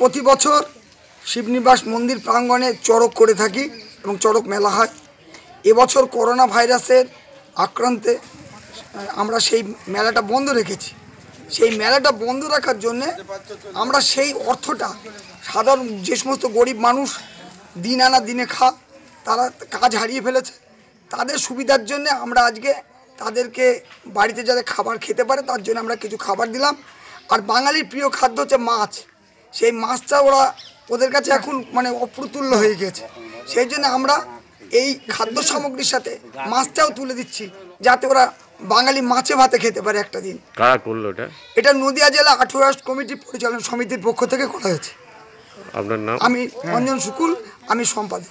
প্রতি বছর শিবনিবাস মন্দির প্রাঙ্গণে চড়ক করে থাকি এবং চড়ক মেলা হয় এবছর করোনা ভাইরাসের আক্রান্তে আমরা সেই মেলাটা বন্ধ রেখেছি সেই মেলাটা বন্ধ রাখার জন্যে আমরা সেই অর্থটা সাধারণ যে সমস্ত গরিব মানুষ দিন আনা দিনে খা তারা কাজ হারিয়ে ফেলেছে তাদের সুবিধার জন্য আমরা আজকে তাদেরকে বাড়িতে যাতে খাবার খেতে পারে তার জন্য আমরা কিছু খাবার দিলাম আর বাঙালির প্রিয় খাদ্য হচ্ছে মাছ সেই মাছটা ওরা ওদের কাছে এখন মানে অপ্রতুল্য হয়ে গেছে সেই জন্য আমরা এই খাদ্য সামগ্রীর সাথে মাছটাও তুলে দিচ্ছি যাতে ওরা বাঙালি মাছে ভাতে খেতে পারে একটা দিন কারা করলো এটা এটা নদিয়া জেলা আঠুয়া কমিটি পরিচালনা সমিতির পক্ষ থেকে করা হয়েছে আপনার নাম আমি অঞ্জন শুকুল আমি সম্পাদক